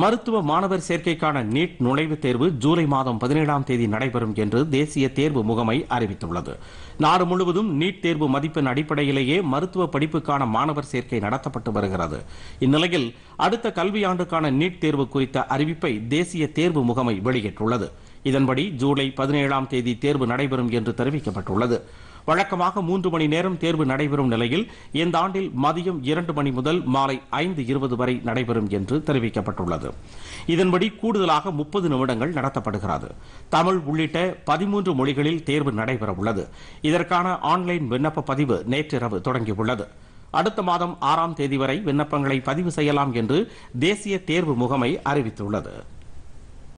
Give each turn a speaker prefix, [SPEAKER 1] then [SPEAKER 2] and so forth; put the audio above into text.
[SPEAKER 1] மருத்துவ மாணவர் சேர்க்கைக்கான நீட் நுழைவுத் தேர்வு ஜூலை மாதம் பதினேழாம் தேதி நடைபெறும் என்று தேசிய தேர்வு முகமை அறிவித்துள்ளது நாடு முழுவதும் நீட் தேர்வு மதிப்பெண் அடிப்படையிலேயே மருத்துவ படிப்புக்கான மாணவர் சேர்க்கை நடத்தப்பட்டு வருகிறது இந்நிலையில் அடுத்த கல்வியாண்டுக்கான நீட் தேர்வு குறித்த அறிவிப்பை தேசிய தேர்வு முகமை வெளியிட்டுள்ளது இதன்படி ஜூலை பதினேழாம் தேதி தேர்வு நடைபெறும் என்று தெரிவிக்கப்பட்டுள்ளது வழக்கமாக மூன்று மணி நேரம் தேர்வு நடைபெறும் நிலையில் இந்த ஆண்டில் மதியம் இரண்டு மணி முதல் மாலை ஐந்து இருபது வரை நடைபெறும் என்று தெரிவிக்கப்பட்டுள்ளது இதன்படி கூடுதலாக முப்பது நிமிடங்கள் நடத்தப்படுகிறது தமிழ் உள்ளிட்ட பதிமூன்று மொழிகளில் தேர்வு நடைபெறவுள்ளது இதற்கான ஆன்லைன் விண்ணப்ப பதிவு நேற்றிரவு தொடங்கியுள்ளது அடுத்த மாதம் ஆறாம் தேதி வரை விண்ணப்பங்களை பதிவு செய்யலாம் என்று தேசிய தேர்வு முகமை அறிவித்துள்ளது